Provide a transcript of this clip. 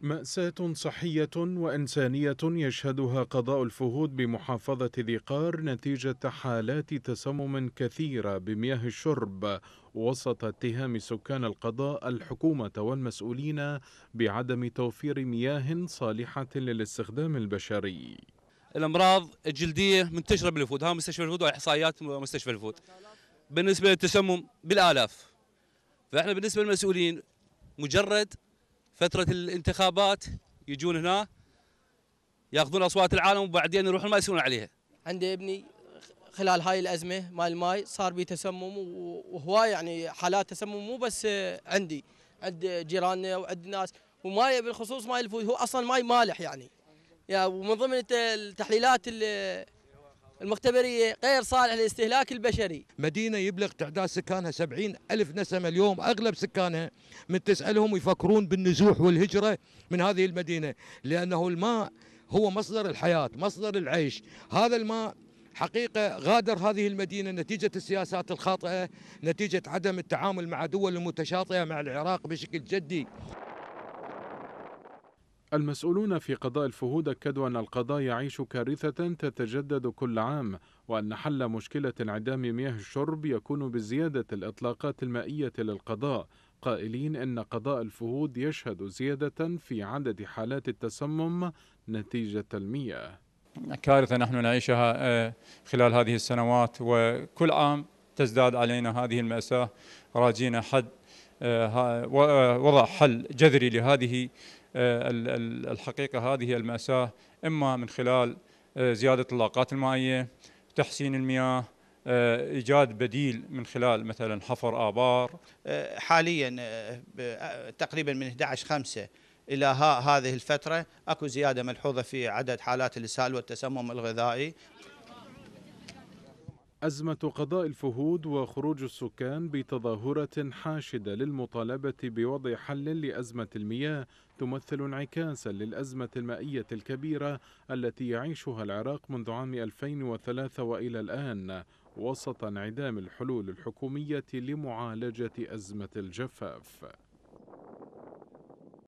مأساة صحية وإنسانية يشهدها قضاء الفهود بمحافظة ذي قار نتيجة حالات تسمم كثيرة بمياه الشرب وسط اتهام سكان القضاء الحكومة والمسؤولين بعدم توفير مياه صالحة للاستخدام البشري الأمراض الجلدية منتشرة بالفود ها مستشفى الفهود وإحصائيات مستشفى الفود بالنسبة للتسمم بالآلاف فإحنا بالنسبة للمسؤولين مجرد فتره الانتخابات يجون هنا ياخذون اصوات العالم وبعدين يروحون ما يسوون عليها. عندي ابني خلال هاي الازمه مال الماي صار بيه تسمم وهواي يعني حالات تسمم مو بس عندي عند جيراننا وعند ناس وماي بالخصوص ماي الفوز هو اصلا ماي مالح يعني, يعني ومن ضمن التحليلات اللي المختبرية غير صالح للاستهلاك البشري مدينة يبلغ تعداد سكانها سبعين ألف نسمة اليوم أغلب سكانها من تسألهم يفكرون بالنزوح والهجرة من هذه المدينة لأنه الماء هو مصدر الحياة مصدر العيش هذا الماء حقيقة غادر هذه المدينة نتيجة السياسات الخاطئة نتيجة عدم التعامل مع دول المتشاطئة مع العراق بشكل جدي المسؤولون في قضاء الفهود أكدوا أن القضاء يعيش كارثة تتجدد كل عام وأن حل مشكلة انعدام مياه الشرب يكون بزيادة الإطلاقات المائية للقضاء قائلين أن قضاء الفهود يشهد زيادة في عدد حالات التسمم نتيجة المياه كارثة نحن نعيشها آه، خلال هذه السنوات وكل عام تزداد علينا هذه المأساة راجينا حد آه، آه، وضع حل جذري لهذه آه، الحقيقة هذه المأساة إما من خلال زيادة اللاقات المائية تحسين المياه ايجاد بديل من خلال مثلا حفر ابار حاليا تقريبا من 11 5 الى هذه الفتره اكو زياده ملحوظه في عدد حالات الاسهال والتسمم الغذائي أزمة قضاء الفهود وخروج السكان بتظاهرة حاشدة للمطالبة بوضع حل لأزمة المياه تمثل انعكاسا للأزمة المائية الكبيرة التي يعيشها العراق منذ عام 2003 وإلى الآن وسط انعدام الحلول الحكومية لمعالجة أزمة الجفاف